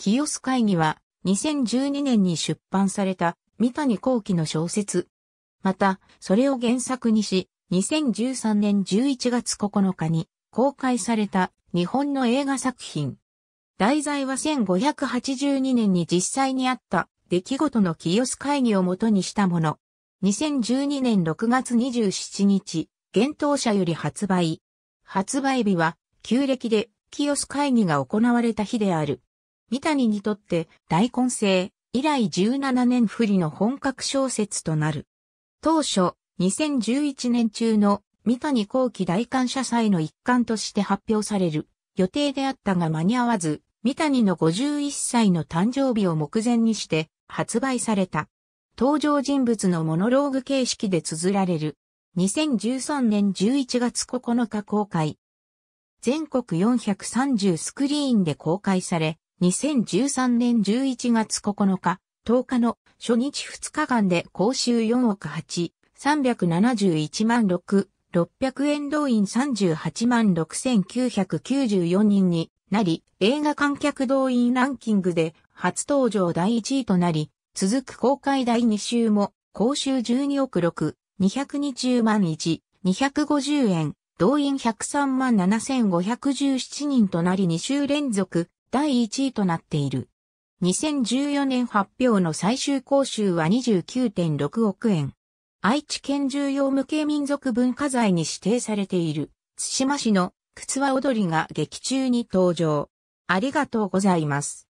清ス会議は2012年に出版された三谷幸喜の小説。また、それを原作にし、2013年11月9日に公開された日本の映画作品。題材は1582年に実際にあった出来事の清ス会議をもとにしたもの。2012年6月27日、現当者より発売。発売日は旧暦で清ス会議が行われた日である。三谷にとって大根生以来17年不利の本格小説となる。当初、2011年中の三谷後期大感謝祭の一環として発表される予定であったが間に合わず、三谷の51歳の誕生日を目前にして発売された。登場人物のモノローグ形式で綴られる。2013年11月9日公開。全国430スクリーンで公開され、2013年11月9日、10日の初日2日間で公衆4億8、371万6、600円動員38万6994人になり、映画観客動員ランキングで初登場第1位となり、続く公開第2週も、公衆12億6、220万1、250円、動員103万7517人となり2週連続、第1位となっている。2014年発表の最終講習は29.6億円。愛知県重要無形民族文化財に指定されている、津島市の靴輪踊りが劇中に登場。ありがとうございます。